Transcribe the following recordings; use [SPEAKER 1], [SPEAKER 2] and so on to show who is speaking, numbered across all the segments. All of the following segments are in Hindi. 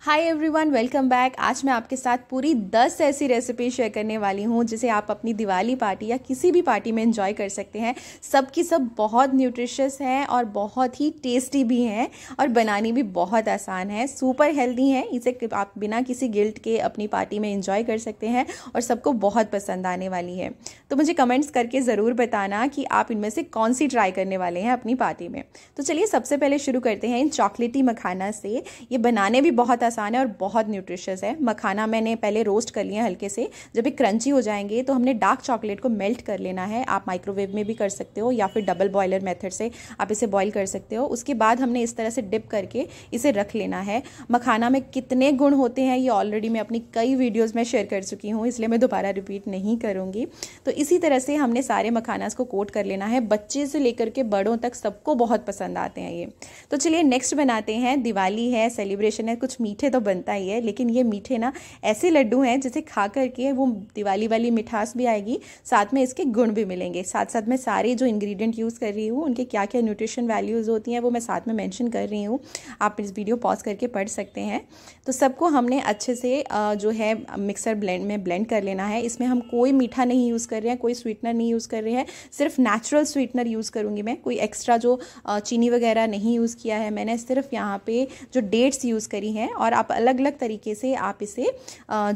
[SPEAKER 1] हाय एवरीवन वेलकम बैक आज मैं आपके साथ पूरी दस ऐसी रेसिपी शेयर करने वाली हूँ जिसे आप अपनी दिवाली पार्टी या किसी भी पार्टी में इंजॉय कर सकते हैं सब की सब बहुत न्यूट्रिशियस हैं और बहुत ही टेस्टी भी हैं और बनानी भी बहुत आसान है सुपर हेल्दी हैं इसे आप बिना किसी गिल्ट के अपनी पार्टी में इंजॉय कर सकते हैं और सबको बहुत पसंद आने वाली है तो मुझे कमेंट्स करके ज़रूर बताना कि आप इनमें से कौन सी ट्राई करने वाले हैं अपनी पार्टी में तो चलिए सबसे पहले शुरू करते हैं इन चॉकलेटी मखाना से ये बनाने भी बहुत आसान है और बहुत न्यूट्रिशियस है मखाना मैंने पहले रोस्ट कर लिया हल्के से जब ये क्रंची हो जाएंगे तो हमने डार्क चॉकलेट को मेल्ट कर लेना है आप माइक्रोवेव में भी कर सकते हो या फिर डबल बॉयलर मेथड से आप इसे बॉयल कर सकते हो उसके बाद हमने इस तरह से डिप करके इसे रख लेना है मखाना में कितने गुण होते हैं ये ऑलरेडी मैं अपनी कई वीडियोज़ में शेयर कर चुकी हूँ इसलिए मैं दोबारा रिपीट नहीं करूँगी तो इसी तरह से हमने सारे मखानास को कोट कर लेना है बच्चे से लेकर के बड़ों तक सबको बहुत पसंद आते हैं ये तो चलिए नेक्स्ट बनाते हैं दिवाली है सेलिब्रेशन है कुछ मीठा मीठे तो बनता ही है लेकिन ये मीठे ना ऐसे लड्डू हैं जिसे खा करके वो दिवाली वाली मिठास भी आएगी साथ में इसके गुण भी मिलेंगे साथ साथ मैं सारे जो इंग्रेडिएंट यूज़ कर रही हूँ उनके क्या क्या न्यूट्रिशन वैल्यूज़ होती हैं वो मैं साथ में मैंशन कर रही हूँ आप इस वीडियो पॉज करके पढ़ सकते हैं तो सबको हमने अच्छे से जो है मिक्सर ब्लेंड में ब्लेंड कर लेना है इसमें हम कोई मीठा नहीं यूज़ कर रहे हैं कोई स्वीटनर नहीं यूज़ कर रहे हैं सिर्फ नेचुरल स्वीटनर यूज़ करूँगी मैं कोई एक्स्ट्रा जो चीनी वगैरह नहीं यूज़ किया है मैंने सिर्फ यहाँ पे जो डेट्स यूज़ करी हैं और और आप अलग अलग तरीके से आप इसे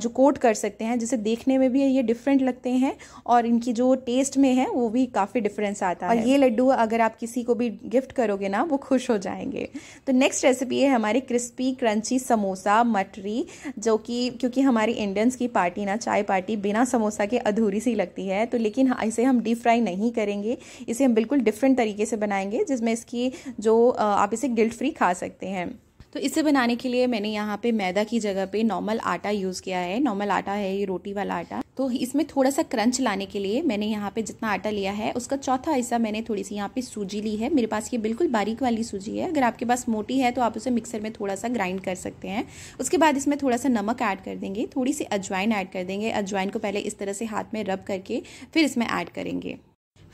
[SPEAKER 1] जो कोट कर सकते हैं जिसे देखने में भी ये डिफरेंट लगते हैं और इनकी जो टेस्ट में है वो भी काफ़ी डिफरेंस आता है और ये लड्डू अगर आप किसी को भी गिफ्ट करोगे ना वो खुश हो जाएंगे तो नेक्स्ट रेसिपी है हमारी क्रिस्पी क्रंची समोसा मटरी जो कि क्योंकि हमारी इंडियंस की पार्टी ना चाय पार्टी बिना समोसा के अधूरी सी लगती है तो लेकिन हाँ, इसे हम डीप फ्राई नहीं करेंगे इसे हम बिल्कुल डिफरेंट तरीके से बनाएंगे जिसमें इसकी जो आप इसे गिल्ट फ्री खा सकते हैं तो इसे बनाने के लिए मैंने यहाँ पे मैदा की जगह पे नॉर्मल आटा यूज़ किया है नॉर्मल आटा है ये रोटी वाला आटा तो इसमें थोड़ा सा क्रंच लाने के लिए मैंने यहाँ पे जितना आटा लिया है उसका चौथा हिस्सा मैंने थोड़ी सी यहाँ पे सूजी ली है मेरे पास ये बिल्कुल बारीक वाली सूजी है अगर आपके पास मोटी है तो आप उसे मिक्सर में थोड़ा सा ग्राइंड कर सकते हैं उसके बाद इसमें थोड़ा सा नमक ऐड कर देंगे थोड़ी सी अजवाइन ऐड कर देंगे अजवाइन को पहले इस तरह से हाथ में रब करके फिर इसमें ऐड करेंगे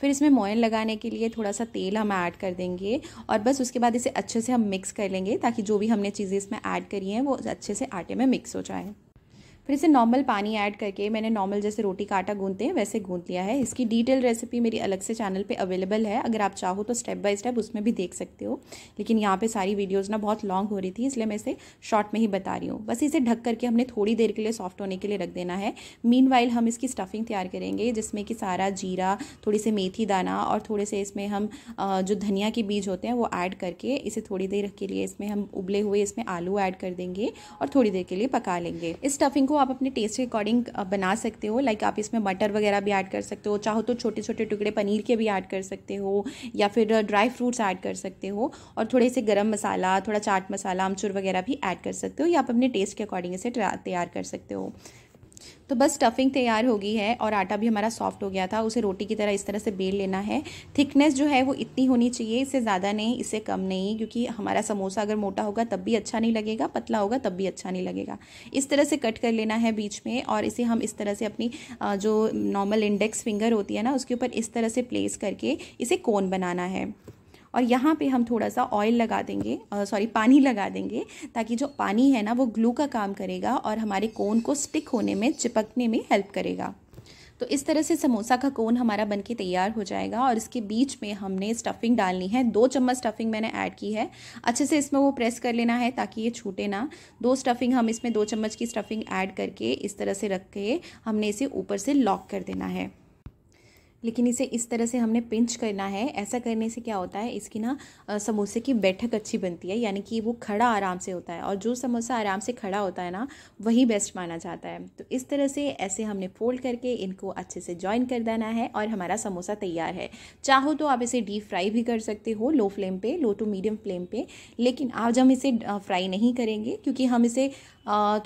[SPEAKER 1] फिर इसमें मोयन लगाने के लिए थोड़ा सा तेल हम ऐड कर देंगे और बस उसके बाद इसे अच्छे से हम मिक्स कर लेंगे ताकि जो भी हमने चीज़ें इसमें ऐड करी हैं वो अच्छे से आटे में मिक्स हो जाए फिर इसे नॉर्मल पानी ऐड करके मैंने नॉर्मल जैसे रोटी काटा गूंदते हैं वैसे गूंथ लिया है इसकी डिटेल रेसिपी मेरी अलग से चैनल पे अवेलेबल है अगर आप चाहो तो स्टेप बाय स्टेप उसमें भी देख सकते हो लेकिन यहाँ पे सारी वीडियोज़ ना बहुत लॉन्ग हो रही थी इसलिए मैं इसे शॉर्ट में ही बता रही हूँ बस इसे ढक करके हमने थोड़ी देर के लिए सॉफ्ट होने के लिए रख देना है मीन हम इसकी स्टफिंग तैयार करेंगे जिसमें कि सारा जीरा थोड़ी सी मेथी दाना और थोड़े से इसमें हम जो धनिया के बीज होते हैं वो ऐड करके इसे थोड़ी देर के लिए इसमें हम उबले हुए इसमें आलू ऐड कर देंगे और थोड़ी देर के लिए पका लेंगे इस स्टफिंग को आप अपने टेस्ट के अकॉर्डिंग बना सकते हो लाइक आप इसमें मटर वगैरह भी ऐड कर सकते हो चाहो तो छोटे छोटे टुकड़े पनीर के भी ऐड कर सकते हो या फिर ड्राई फ्रूट्स ऐड कर सकते हो और थोड़े से गर्म मसाला थोड़ा चाट मसाला आमचूर वगैरह भी ऐड कर सकते हो या आप अपने टेस्ट के अकॉर्डिंग इसे तैयार कर सकते हो तो बस स्टफिंग तैयार हो गई है और आटा भी हमारा सॉफ्ट हो गया था उसे रोटी की तरह इस तरह से बेल लेना है थिकनेस जो है वो इतनी होनी चाहिए इससे ज़्यादा नहीं इससे कम नहीं क्योंकि हमारा समोसा अगर मोटा होगा तब भी अच्छा नहीं लगेगा पतला होगा तब भी अच्छा नहीं लगेगा इस तरह से कट कर लेना है बीच में और इसे हम इस तरह से अपनी जो नॉर्मल इंडेक्स फिंगर होती है ना उसके ऊपर इस तरह से प्लेस करके इसे कोन बनाना है और यहाँ पे हम थोड़ा सा ऑयल लगा देंगे सॉरी पानी लगा देंगे ताकि जो पानी है ना वो ग्लू का काम करेगा और हमारे कोन को स्टिक होने में चिपकने में हेल्प करेगा तो इस तरह से समोसा का कोन हमारा बनके तैयार हो जाएगा और इसके बीच में हमने स्टफिंग डालनी है दो चम्मच स्टफिंग मैंने ऐड की है अच्छे से इसमें वो प्रेस कर लेना है ताकि ये छूटे ना दो स्टफिंग हम इसमें दो चम्मच की स्टफिंग ऐड करके इस तरह से रख के हमने इसे ऊपर से लॉक कर देना है लेकिन इसे इस तरह से हमने पिंच करना है ऐसा करने से क्या होता है इसकी ना समोसे की बैठक अच्छी बनती है यानी कि वो खड़ा आराम से होता है और जो समोसा आराम से खड़ा होता है ना वही बेस्ट माना जाता है तो इस तरह से ऐसे हमने फोल्ड करके इनको अच्छे से ज्वाइन कर देना है और हमारा समोसा तैयार है चाहो तो आप इसे डीप फ्राई भी कर सकते हो लो फ्लेम पे लो टू मीडियम फ्लेम पे लेकिन आज हम इसे फ्राई नहीं करेंगे क्योंकि हम इसे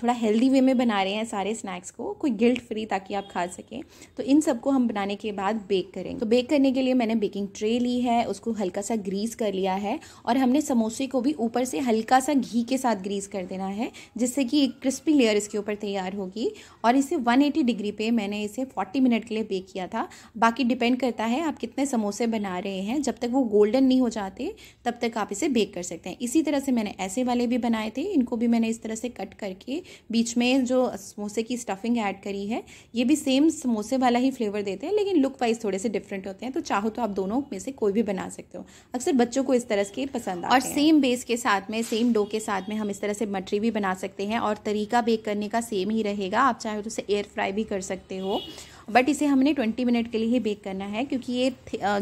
[SPEAKER 1] थोड़ा हेल्दी वे में बना रहे हैं सारे स्नैक्स को कोई गिल्ट फ्री ताकि आप खा सकें तो इन सबको हम बनाने के बाद बेक करेंगे तो बेक करने के लिए मैंने बेकिंग ट्रे ली है उसको हल्का सा ग्रीस कर लिया है और हमने समोसे को भी ऊपर से हल्का सा घी के साथ ग्रीस कर देना है जिससे कि एक क्रिस्पी लेयर इसके ऊपर तैयार होगी और इसे 180 डिग्री पे मैंने इसे 40 मिनट के लिए बेक किया था बाकी डिपेंड करता है आप कितने समोसे बना रहे हैं जब तक वो गोल्डन नहीं हो जाते तब तक आप इसे बेक कर सकते हैं इसी तरह से मैंने ऐसे वाले भी बनाए थे इनको भी मैंने इस तरह से कट कर करके बीच में जो समोसे की स्टफिंग ऐड करी है ये भी सेम समोसे वाला ही फ्लेवर देते हैं लेकिन लुक वाइज थोड़े से डिफरेंट होते हैं तो चाहो तो आप दोनों में से कोई भी बना सकते हो अक्सर बच्चों को इस तरह के पसंद और सेम बेस के साथ में सेम डो के साथ में हम इस तरह से मटरी भी बना सकते हैं और तरीका बेक करने का सेम ही रहेगा आप चाहे तो उसे एयर फ्राई भी कर सकते हो बट इसे हमने 20 मिनट के लिए ही बेक करना है क्योंकि ये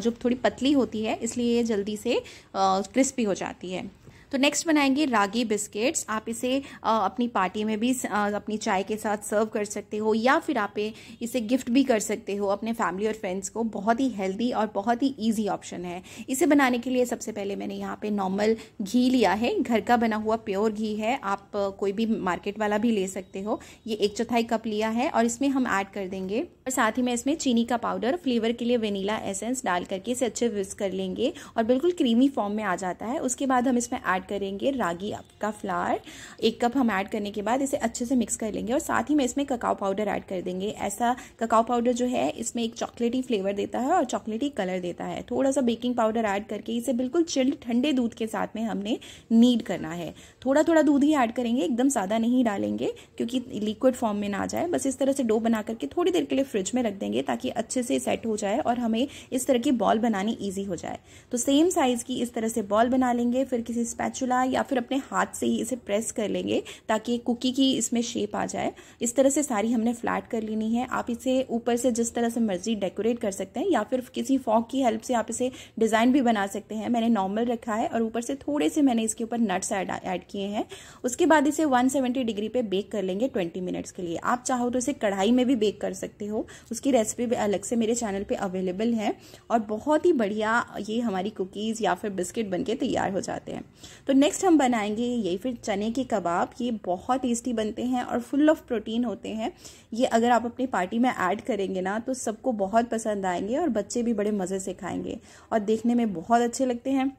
[SPEAKER 1] जो थोड़ी पतली होती है इसलिए ये जल्दी से क्रिस्पी हो जाती है तो नेक्स्ट बनाएंगे रागी बिस्किट्स आप इसे अपनी पार्टी में भी अपनी चाय के साथ सर्व कर सकते हो या फिर आप इसे गिफ्ट भी कर सकते हो अपने फैमिली और फ्रेंड्स को बहुत ही हेल्दी और बहुत ही ईजी ऑप्शन है इसे बनाने के लिए सबसे पहले मैंने यहाँ पे नॉर्मल घी लिया है घर का बना हुआ प्योर घी है आप कोई भी मार्केट वाला भी ले सकते हो ये एक चौथाई कप लिया है और इसमें हम ऐड कर देंगे और साथ ही में इसमें चीनी का पाउडर फ्लेवर के लिए वेनीला एसेंस डाल करके इसे अच्छे विस्क कर लेंगे और बिल्कुल क्रीमी फॉर्म में आ जाता है उसके बाद हम इसमें ऐड ऐड करेंगे रागी का फ्लावर एक कप हम ऐड करने के बाद इसे अच्छे से मिक्स कर लेंगे और साथ ही में इसमें ककाओ पाउडर ऐड कर देंगे ऐसा ककाओ पाउडर जो है इसमें एक चॉकलेटी फ्लेवर देता है और चॉकलेटी कलर देता है थोड़ा सा बेकिंग पाउडर ऐड करके इसे बिल्कुल चिल्ड ठंडे दूध के साथ में हमने नीड करना है थोड़ा थोड़ा दूध ही ऐड करेंगे एकदम ज़्यादा नहीं डालेंगे क्योंकि लिक्विड फॉर्म में ना जाए बस इस तरह से डो बना करके थोड़ी देर के लिए फ्रिज में रख देंगे ताकि अच्छे से सेट हो जाए और हमें इस तरह की बॉल बनानी ईजी हो जाए तो सेम साइज़ की इस तरह से बॉल बना लेंगे फिर किसी स्पैचुला या फिर अपने हाथ से ही इसे प्रेस कर लेंगे ताकि कुकी की इसमें शेप आ जाए इस तरह से सारी हमने फ्लैट कर लेनी है आप इसे ऊपर से जिस तरह से मर्जी डेकोरेट कर सकते हैं या फिर किसी फॉक की हेल्प से आप इसे डिज़ाइन भी बना सकते हैं मैंने नॉर्मल रखा है और ऊपर से थोड़े से मैंने इसके ऊपर नट्स ऐड किए हैं उसके बाद इसे 170 डिग्री पे बेक कर लेंगे 20 मिनट्स के लिए आप चाहो तो इसे कढ़ाई में भी बेक कर सकते हो उसकी रेसिपी भी अलग से मेरे चैनल पे अवेलेबल है और बहुत ही बढ़िया ये हमारी कुकीज़ या फिर बिस्किट बन के तैयार हो जाते हैं तो नेक्स्ट हम बनाएंगे ये फिर चने के कबाब ये बहुत टेस्टी बनते हैं और फुल ऑफ प्रोटीन होते हैं ये अगर आप अपनी पार्टी में ऐड करेंगे ना तो सबको बहुत पसंद आएंगे और बच्चे भी बड़े मज़े से खाएंगे और देखने में बहुत अच्छे लगते हैं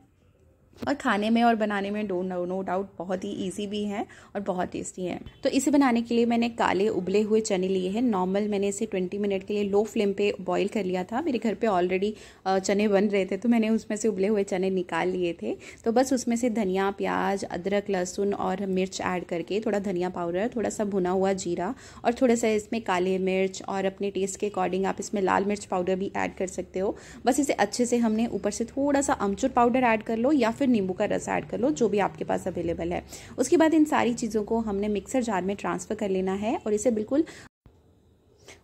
[SPEAKER 1] और खाने में और बनाने में डो नो नो डाउट बहुत ही इजी भी हैं और बहुत टेस्टी हैं तो इसे बनाने के लिए मैंने काले उबले हुए चने लिए हैं नॉर्मल मैंने इसे 20 मिनट के लिए लो फ्लेम पे बॉईल कर लिया था मेरे घर पे ऑलरेडी चने बन रहे थे तो मैंने उसमें से उबले हुए चने निकाल लिए थे तो बस उसमें से धनिया प्याज अदरक लहसुन और मिर्च ऐड करके थोड़ा धनिया पाउडर थोड़ा सा भुना हुआ जीरा और थोड़ा सा इसमें काले मिर्च और अपने टेस्ट के अकॉर्डिंग आप इसमें लाल मिर्च पाउडर भी ऐड कर सकते हो बस इसे अच्छे से हमने ऊपर से थोड़ा सा अमचूर पाउडर ऐड कर लो या फिर फिर नींबू का रस ऐड कर लो जो भी आपके पास अवेलेबल है उसके बाद इन सारी चीज़ों को हमने मिक्सर जार में ट्रांसफ़र कर लेना है और इसे बिल्कुल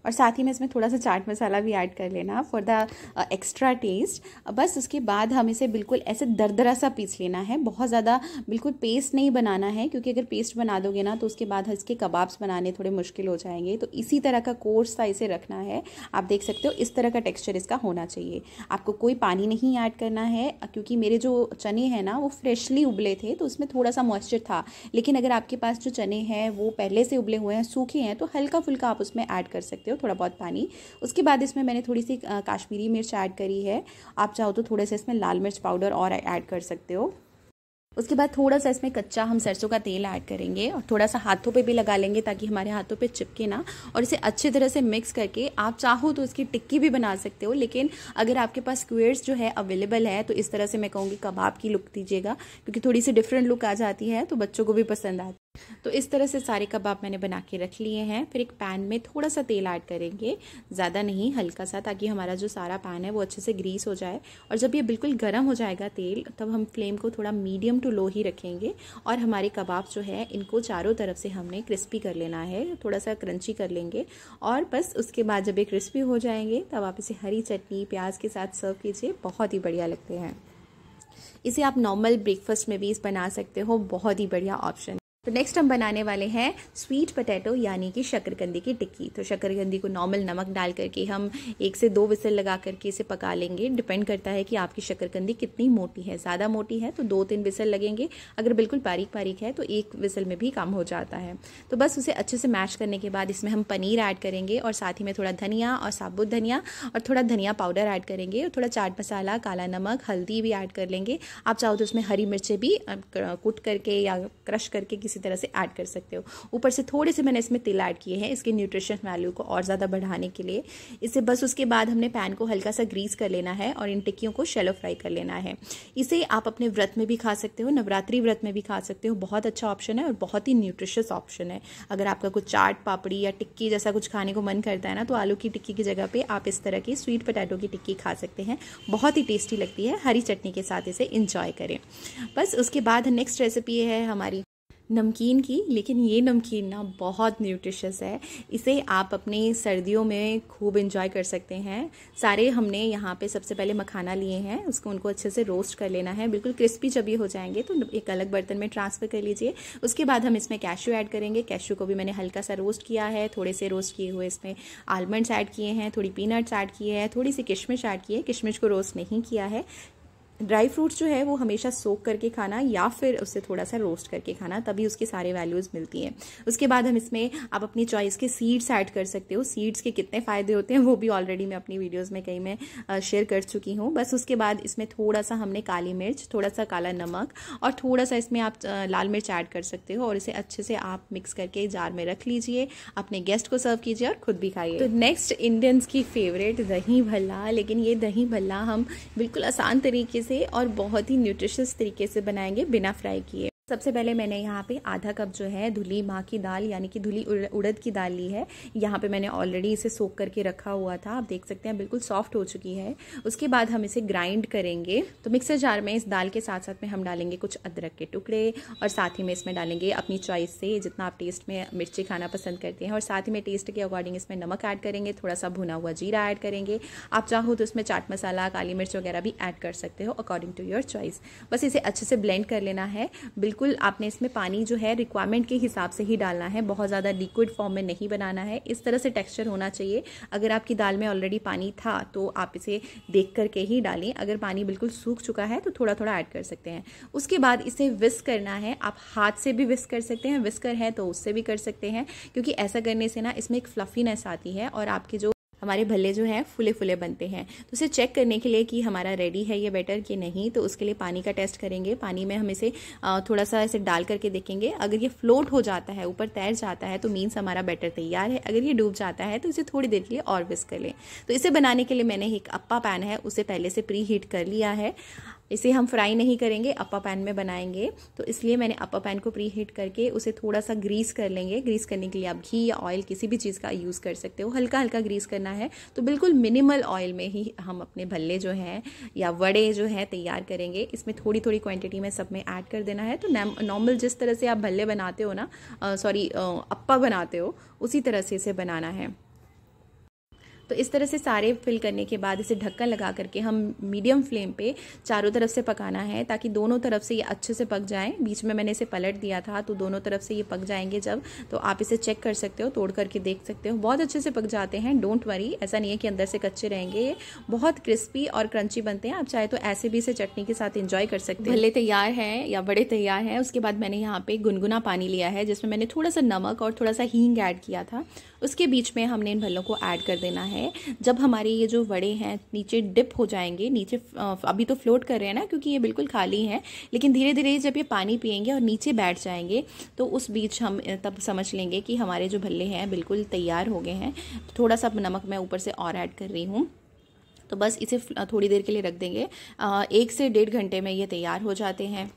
[SPEAKER 1] और साथ ही में इसमें थोड़ा सा चाट मसाला भी ऐड कर लेना फॉर द एक्स्ट्रा टेस्ट बस उसके बाद हम इसे बिल्कुल ऐसे दरदरा सा पीस लेना है बहुत ज़्यादा बिल्कुल पेस्ट नहीं बनाना है क्योंकि अगर पेस्ट बना दोगे ना तो उसके बाद इसके कबाब्स बनाने थोड़े मुश्किल हो जाएंगे तो इसी तरह का कोर्स था इसे रखना है आप देख सकते हो इस तरह का टेक्स्चर इसका होना चाहिए आपको कोई पानी नहीं ऐड करना है क्योंकि मेरे जो चने हैं ना वो फ्रेशली उबले थे तो उसमें थोड़ा सा मॉइस्चर था लेकिन अगर आपके पास जो चने हैं वो पहले से उबले हुए हैं सूखे हैं तो हल्का फुल्का आप उसमें ऐड कर सकते हो थोड़ा बहुत पानी उसके बाद इसमें मैंने थोड़ी सी काश्मीरी मिर्च ऐड करी है आप चाहो तो थोड़े से इसमें लाल मिर्च पाउडर और ऐड कर सकते हो उसके बाद थोड़ा सा इसमें कच्चा हम सरसों का तेल ऐड करेंगे और थोड़ा सा हाथों पे भी लगा लेंगे ताकि हमारे हाथों पे चिपके ना और इसे अच्छे तरह से मिक्स करके आप चाहो तो इसकी टिक्की भी बना सकते हो लेकिन अगर आपके पास स्क्वेयर्स जो है अवेलेबल है तो इस तरह से मैं कहूँगी कबाब की लुक दीजिएगा क्योंकि थोड़ी सी डिफरेंट लुक आ जाती है तो बच्चों को भी पसंद आती है तो इस तरह से सारे कबाब मैंने बना के रख लिए हैं फिर एक पैन में थोड़ा सा तेल ऐड करेंगे ज़्यादा नहीं हल्का सा ताकि हमारा जो सारा पैन है वो अच्छे से ग्रीस हो जाए और जब ये बिल्कुल गर्म हो जाएगा तेल तब हम फ्लेम को थोड़ा मीडियम टू लो ही रखेंगे और हमारे कबाब जो है इनको चारों तरफ से हमने क्रिस्पी कर लेना है थोड़ा सा क्रंची कर लेंगे और बस उसके बाद जब ये क्रिस्पी हो जाएंगे तब आप इसे हरी चटनी प्याज के साथ सर्व कीजिए बहुत ही बढ़िया लगते हैं इसे आप नॉर्मल ब्रेकफास्ट में भी इस बना सकते हो बहुत ही बढ़िया ऑप्शन तो नेक्स्ट हम बनाने वाले हैं स्वीट पटेटो यानी कि शक्करकंदी की टिक्की तो शक्करकंदी को नॉर्मल नमक डाल करके हम एक से दो विसल लगा करके इसे पका लेंगे डिपेंड करता है कि आपकी शक्करकंदी कितनी मोटी है ज़्यादा मोटी है तो दो तीन विसल लगेंगे अगर बिल्कुल बारीक बारीक है तो एक विसल में भी काम हो जाता है तो बस उसे अच्छे से मैश करने के बाद इसमें हम पनीर ऐड करेंगे और साथ ही में थोड़ा धनिया और साबुत धनिया और थोड़ा धनिया पाउडर ऐड करेंगे और थोड़ा चाट मसाला काला नमक हल्दी भी ऐड कर लेंगे आप चाहो तो उसमें हरी मिर्चें भी कुट करके या क्रश करके किसी तरह से ऐड कर सकते हो ऊपर से थोड़े से मैंने इसमें तिल ऐड किए हैं इसके न्यूट्रिशन वैल्यू को और ज़्यादा बढ़ाने के लिए इसे बस उसके बाद हमने पैन को हल्का सा ग्रीस कर लेना है और इन टिक्कियों को शेलो फ्राई कर लेना है इसे आप अपने व्रत में भी खा सकते हो नवरात्रि व्रत में भी खा सकते हो बहुत अच्छा ऑप्शन है और बहुत ही न्यूट्रिशियस ऑप्शन है अगर आपका कुछ चाट पापड़ी या टिक्की जैसा कुछ खाने को मन करता है ना तो आलू की टिक्की की जगह पे आप इस तरह की स्वीट पोटैटो की टिक्की खा सकते हैं बहुत ही टेस्टी लगती है हरी चटनी के साथ इसे इंजॉय करें बस उसके बाद नेक्स्ट रेसिपी है हमारी नमकीन की लेकिन ये नमकीन ना बहुत न्यूट्रिशस है इसे आप अपने सर्दियों में खूब इंजॉय कर सकते हैं सारे हमने यहाँ पे सबसे पहले मखाना लिए हैं उसको उनको अच्छे से रोस्ट कर लेना है बिल्कुल क्रिस्पी जब ये हो जाएंगे तो एक अलग बर्तन में ट्रांसफ़र कर लीजिए उसके बाद हम इसमें कैशू ऐड करेंगे कैशू को भी मैंने हल्का सा रोस्ट किया है थोड़े से रोस्ट किए हुए इसमें आलमंड्स ऐड किए हैं थोड़ी पीनट्स ऐड किए हैं थोड़ी सी किशमिश ऐड की है किशमिश को रोस्ट नहीं किया है ड्राई फ्रूट्स जो है वो हमेशा सोक करके खाना या फिर उससे थोड़ा सा रोस्ट करके खाना तभी उसके सारे वैल्यूज़ मिलती हैं उसके बाद हम इसमें आप अपनी चॉइस के सीड्स ऐड कर सकते हो सीड्स के कितने फ़ायदे होते हैं वो भी ऑलरेडी मैं अपनी वीडियोज़ में कहीं मैं शेयर कर चुकी हूँ बस उसके बाद इसमें थोड़ा सा हमने काली मिर्च थोड़ा सा काला नमक और थोड़ा सा इसमें आप लाल मिर्च ऐड कर सकते हो और इसे अच्छे से आप मिक्स करके जार में रख लीजिए अपने गेस्ट को सर्व कीजिए और खुद भी खाइए तो नेक्स्ट इंडियंस की फेवरेट दही भल्ला लेकिन ये दही भल्ला हम बिल्कुल आसान तरीके से से और बहुत ही न्यूट्रिशियस तरीके से बनाएंगे बिना फ्राई किए सबसे पहले मैंने यहाँ पे आधा कप जो है धुली माँ की दाल यानी कि धुली उड़द की दाल ली है यहाँ पे मैंने ऑलरेडी इसे सोख करके रखा हुआ था आप देख सकते हैं बिल्कुल सॉफ्ट हो चुकी है उसके बाद हम इसे ग्राइंड करेंगे तो मिक्सर जार में इस दाल के साथ साथ में हम डालेंगे कुछ अदरक के टुकड़े और साथ ही में इसमें डालेंगे अपनी चॉइस से जितना आप टेस्ट में मिर्ची खाना पसंद करते हैं और साथ ही में टेस्ट के अकॉर्डिंग इसमें नमक ऐड करेंगे थोड़ा सा भुना हुआ जीरा ऐड करेंगे आप चाहो तो इसमें चाट मसाला काली मिर्च वगैरह भी ऐड कर सकते हो अकॉर्डिंग टू योर चॉइस बस इसे अच्छे से ब्लेंड कर लेना है बिल्कुल बिल्कुल आपने इसमें पानी जो है रिक्वायरमेंट के हिसाब से ही डालना है बहुत ज़्यादा लिक्विड फॉर्म में नहीं बनाना है इस तरह से टेक्स्चर होना चाहिए अगर आपकी दाल में ऑलरेडी पानी था तो आप इसे देख करके ही डालें अगर पानी बिल्कुल सूख चुका है तो थोड़ा थोड़ा ऐड कर सकते हैं उसके बाद इसे विस्क करना है आप हाथ से भी विस्क कर सकते हैं विस्कर है तो उससे भी कर सकते हैं क्योंकि ऐसा करने से ना इसमें एक फ्लफीनेस आती है और आपके जो हमारे भल्ले जो हैं फुले फुले बनते हैं तो उसे चेक करने के लिए कि हमारा रेडी है ये बैटर कि नहीं तो उसके लिए पानी का टेस्ट करेंगे पानी में हम इसे थोड़ा सा ऐसे डाल करके देखेंगे अगर ये फ्लोट हो जाता है ऊपर तैर जाता है तो मीन्स हमारा बैटर तैयार है अगर ये डूब जाता है तो इसे थोड़ी देर के लिए और विस्क कर लें तो इसे बनाने के लिए मैंने एक अप्पा पैन है उसे पहले से प्री हीट कर लिया है इसे हम फ्राई नहीं करेंगे अप्पा पैन में बनाएंगे तो इसलिए मैंने अपा पैन को प्री हीट करके उसे थोड़ा सा ग्रीस कर लेंगे ग्रीस करने के लिए आप घी या ऑयल किसी भी चीज़ का यूज़ कर सकते हो हल्का हल्का ग्रीस करना है तो बिल्कुल मिनिमल ऑयल में ही हम अपने भल्ले जो हैं या वड़े जो हैं तैयार करेंगे इसमें थोड़ी थोड़ी क्वान्टिटी में सब में ऐड कर देना है तो नॉर्मल जिस तरह से आप भल्ले बनाते हो ना सॉरी अप्पा बनाते हो उसी तरह से इसे बनाना है तो इस तरह से सारे फिल करने के बाद इसे ढक्कन लगा करके हम मीडियम फ्लेम पे चारों तरफ से पकाना है ताकि दोनों तरफ से ये अच्छे से पक जाए बीच में मैंने इसे पलट दिया था तो दोनों तरफ से ये पक जाएंगे जब तो आप इसे चेक कर सकते हो तोड़ करके देख सकते हो बहुत अच्छे से पक जाते हैं डोंट वरी ऐसा नहीं है कि अंदर से कच्चे रहेंगे ये बहुत क्रिस्पी और क्रंची बनते हैं आप चाहे तो ऐसे भी इसे चटनी के साथ इंजॉय कर सकते हैं भले तैयार है या बड़े तैयार हैं उसके बाद मैंने यहाँ पे गुनगुना पानी लिया है जिसमें मैंने थोड़ा सा नमक और थोड़ा सा हींग ऐड किया था उसके बीच में हमने इन भल्लों को ऐड कर देना है जब हमारे ये जो वड़े हैं नीचे डिप हो जाएंगे नीचे अभी तो फ्लोट कर रहे हैं ना क्योंकि ये बिल्कुल खाली हैं लेकिन धीरे धीरे जब ये पानी पियेंगे और नीचे बैठ जाएंगे तो उस बीच हम तब समझ लेंगे कि हमारे जो भल्ले हैं बिल्कुल तैयार हो गए हैं थोड़ा सा नमक मैं ऊपर से और ऐड कर रही हूँ तो बस इसे थोड़ी देर के लिए रख देंगे एक से डेढ़ घंटे में ये तैयार हो जाते हैं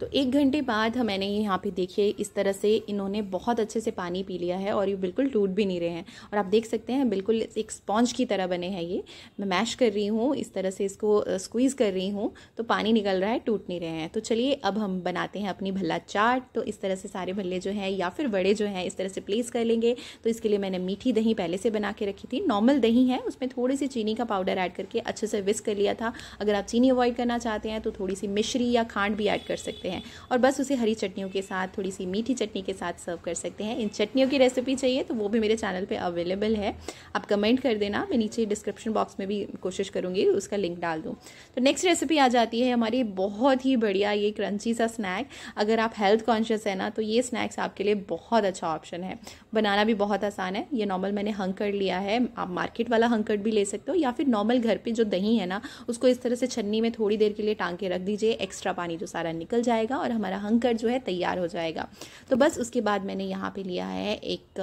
[SPEAKER 1] तो एक घंटे बाद मैंने यहाँ पे देखिए इस तरह से इन्होंने बहुत अच्छे से पानी पी लिया है और ये बिल्कुल टूट भी नहीं रहे हैं और आप देख सकते हैं बिल्कुल एक स्पॉन्ज की तरह बने हैं ये मैं मैश कर रही हूँ इस तरह से इसको स्क्वीज़ कर रही हूँ तो पानी निकल रहा है टूट नहीं रहे हैं तो चलिए अब हम बनाते हैं अपनी भल्ला चाट तो इस तरह से सारे भल्ले जो हैं या फिर बड़े जो हैं इस तरह से प्लेस कर लेंगे तो इसके लिए मैंने मीठी दही पहले से बना के रखी थी नॉर्मल दही है उसमें थोड़ी सी चीनी का पाउडर ऐड करके अच्छे से विस्क कर लिया था अगर आप चीनी अवॉइड करना चाहते हैं तो थोड़ी सी मिश्री या खांड भी ऐड कर सकते हैं सकते हैं और बस उसे हरी चटनियों के साथ थोड़ी सी मीठी चटनी के साथ सर्व कर सकते हैं इन चटनियों की रेसिपी चाहिए तो वो भी मेरे चैनल पर अवेलेबल है आप कमेंट कर देना मैं नीचे डिस्क्रिप्शन बॉक्स में भी कोशिश करूँगी उसका लिंक डाल दूँ तो नेक्स्ट रेसिपी आ जाती है हमारी बहुत ही बढ़िया ये क्रंची सा स्नैक अगर आप हेल्थ कॉन्शियस है ना तो ये स्नैक्स आपके लिए बहुत अच्छा ऑप्शन है बनाना भी बहुत आसान है ये नॉर्मल मैंने हंकड़ लिया है आप मार्केट वाला हंकड़ भी ले सकते हो या फिर नॉर्मल घर पे जो दही है ना उसको इस तरह से छन्नी में थोड़ी देर के लिए टांग के रख दीजिए एक्स्ट्रा पानी जो सारा निकल जाए जाएगा और हमारा हंकर जो है तैयार हो जाएगा तो बस उसके बाद मैंने यहाँ पे लिया है एक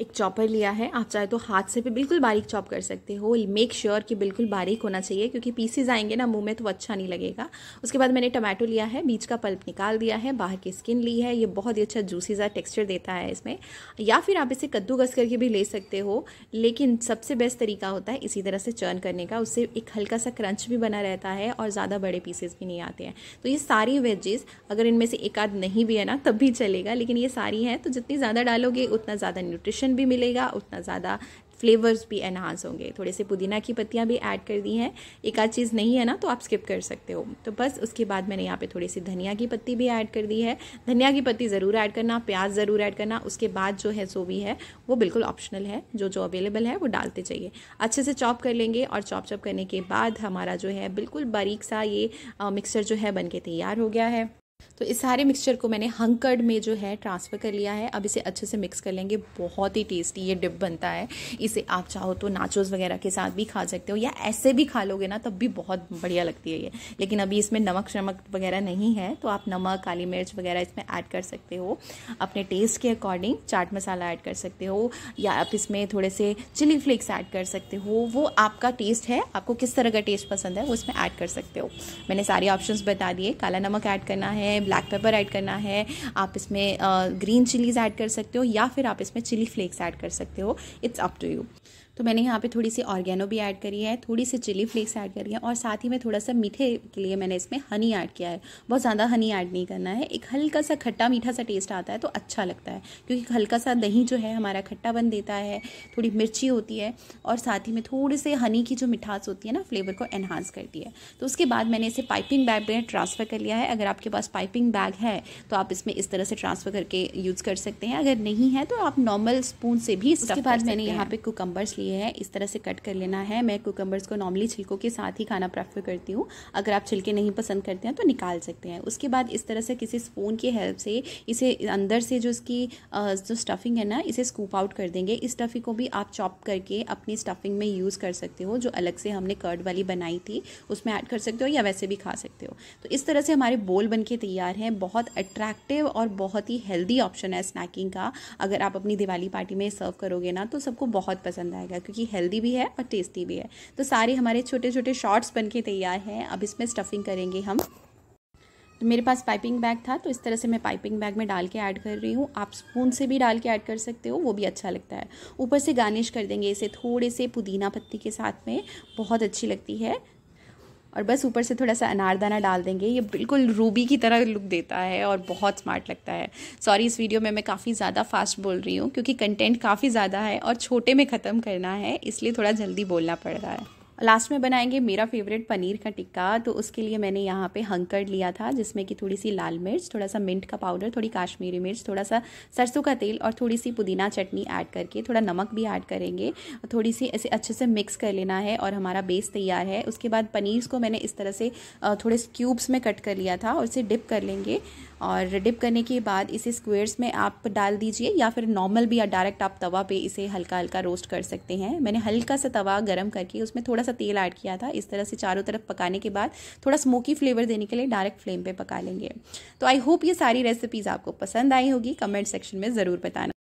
[SPEAKER 1] एक चॉपर लिया है आप चाहे तो हाथ से भी बिल्कुल बारीक चॉप कर सकते हो मेक श्योर sure कि बिल्कुल बारीक होना चाहिए क्योंकि पीसीज आएंगे ना मुंह में तो अच्छा नहीं लगेगा उसके बाद मैंने टमाटो लिया है बीज का पल्प निकाल दिया है बाहर की स्किन ली है ये बहुत ही अच्छा जूसी सा टेक्स्चर देता है इसमें या फिर आप इसे कद्दू घस करके भी ले सकते हो लेकिन सबसे बेस्ट तरीका होता है इसी तरह से चर्न करने का उससे एक हल्का सा क्रंच भी बना रहता है और ज़्यादा बड़े पीसेस भी नहीं आते हैं तो ये सारी वेजेस अगर इनमें से एक आध नहीं भी है ना तब भी चलेगा लेकिन ये सारी हैं तो जितनी ज़्यादा डालोगे उतना ज़्यादा न्यूट्रिशन न्यूट्रिशन भी मिलेगा उतना ज़्यादा फ्लेवर्स भी एनहांस होंगे थोड़े से पुदीना की पत्तियाँ भी ऐड कर दी हैं एक आध चीज़ नहीं है ना तो आप स्किप कर सकते हो तो बस उसके बाद मैंने यहाँ पे थोड़ी सी धनिया की पत्ती भी ऐड कर दी है धनिया की पत्ती ज़रूर ऐड करना प्याज ज़रूर ऐड करना उसके बाद जो है सो भी है वो बिल्कुल ऑप्शनल है जो जो अवेलेबल है वो डालते चाहिए अच्छे से चॉप कर लेंगे और चॉप चॉप करने के बाद हमारा जो है बिल्कुल बारीक सा ये मिक्सर जो है बन तैयार हो गया है तो इस सारे मिक्सचर को मैंने हंकर्ड में जो है ट्रांसफ़र कर लिया है अब इसे अच्छे से मिक्स कर लेंगे बहुत ही टेस्टी ये डिप बनता है इसे आप चाहो तो नाचोस वगैरह के साथ भी खा सकते हो या ऐसे भी खा लोगे ना तब भी बहुत बढ़िया लगती है ये लेकिन अभी इसमें नमक शमक वगैरह नहीं है तो आप नमक काली मिर्च वगैरह इसमें ऐड कर सकते हो अपने टेस्ट के अकॉर्डिंग चाट मसाला ऐड कर सकते हो या आप इसमें थोड़े से चिली फ्लेक्स ऐड कर सकते हो वो आपका टेस्ट है आपको किस तरह का टेस्ट पसंद है वो इसमें ऐड कर सकते हो मैंने सारे ऑप्शन बता दिए काला नमक ऐड करना है है ब्लैक पेपर ऐड करना है आप इसमें ग्रीन चिलीज़ ऐड कर सकते हो या फिर आप इसमें चिली फ्लेक्स ऐड कर सकते हो इट्स अप टू यू तो मैंने यहाँ पे थोड़ी सी ऑर्गेनो भी ऐड करी है थोड़ी सी चिली फ्लेक्स ऐड करी है और साथ ही में थोड़ा सा मीठे के लिए मैंने इसमें हनी ऐड किया है बहुत ज़्यादा हनी ऐड नहीं करना है एक हल्का सा खट्टा मीठा सा टेस्ट आता है तो अच्छा लगता है क्योंकि हल्का सा दही जो है हमारा खट्टा बन देता है थोड़ी मिर्ची होती है और साथ ही में थोड़े से हनी की जो मिठास होती है ना फ्लेवर को एनहांस करती है तो उसके बाद मैंने इसे पाइपिंग बैग में ट्रांसफ़र कर लिया है अगर आपके पास पाइपिंग बैग है तो आप इसमें इस तरह से ट्रांसफ़र करके यूज़ कर सकते हैं अगर नहीं है तो आप नॉर्मल स्पून से भी इसके बाद मैंने यहाँ पर कुकम्बर्स लिए लिए है इस तरह से कट कर लेना है मैं कुकम्बर्स को नॉर्मली छिलकों के साथ ही खाना प्रेफर करती हूँ अगर आप छिलके नहीं पसंद करते हैं तो निकाल सकते हैं उसके बाद इस तरह से किसी स्पून की हेल्प से इसे अंदर से जो इसकी जो स्टफिंग है ना इसे स्कूप आउट कर देंगे इस स्टफिंग को भी आप चॉप करके अपनी स्टफिंग में यूज़ कर सकते हो जो अलग से हमने कर्ड वाली बनाई थी उसमें ऐड कर सकते हो या वैसे भी खा सकते हो तो इस तरह से हमारे बोल बन के तैयार हैं बहुत अट्रैक्टिव और बहुत ही हेल्दी ऑप्शन है स्नैकिंग का अगर आप अपनी दिवाली पार्टी में सर्व करोगे ना तो सबको बहुत पसंद आएगा जाएगा क्योंकि हेल्दी भी है और टेस्टी भी है तो सारे हमारे छोटे छोटे शॉर्ट्स बन के तैयार हैं अब इसमें स्टफिंग करेंगे हम तो मेरे पास पाइपिंग बैग था तो इस तरह से मैं पाइपिंग बैग में डाल के ऐड कर रही हूँ आप स्पून से भी डाल के ऐड कर सकते हो वो भी अच्छा लगता है ऊपर से गार्निश कर देंगे इसे थोड़े से पुदीना पत्ती के साथ में बहुत अच्छी लगती है और बस ऊपर से थोड़ा सा अनारदाना डाल देंगे ये बिल्कुल रूबी की तरह लुक देता है और बहुत स्मार्ट लगता है सॉरी इस वीडियो में मैं काफ़ी ज़्यादा फास्ट बोल रही हूँ क्योंकि कंटेंट काफ़ी ज़्यादा है और छोटे में ख़त्म करना है इसलिए थोड़ा जल्दी बोलना पड़ रहा है लास्ट में बनाएंगे मेरा फेवरेट पनीर का टिक्का तो उसके लिए मैंने यहाँ पे हंकड़ लिया था जिसमें कि थोड़ी सी लाल मिर्च थोड़ा सा मिंट का पाउडर थोड़ी काश्मीरी मिर्च थोड़ा सा सरसों का तेल और थोड़ी सी पुदीना चटनी ऐड करके थोड़ा नमक भी ऐड करेंगे थोड़ी सी ऐसे अच्छे से मिक्स कर लेना है और हमारा बेस तैयार है उसके बाद पनीर को मैंने इस तरह से थोड़े क्यूब्स में कट कर लिया था और इसे डिप कर लेंगे और डिप करने के बाद इसे स्क्वेयर्स में आप डाल दीजिए या फिर नॉर्मल भी या डायरेक्ट आप तवा पे इसे हल्का हल्का रोस्ट कर सकते हैं मैंने हल्का सा तवा गर्म करके उसमें थोड़ा सा तेल ऐड किया था इस तरह से चारों तरफ पकाने के बाद थोड़ा स्मोकी फ्लेवर देने के लिए डायरेक्ट फ्लेम पर पका लेंगे तो आई होप ये सारी रेसिपीज़ आपको पसंद आई होगी कमेंट सेक्शन में ज़रूर बताना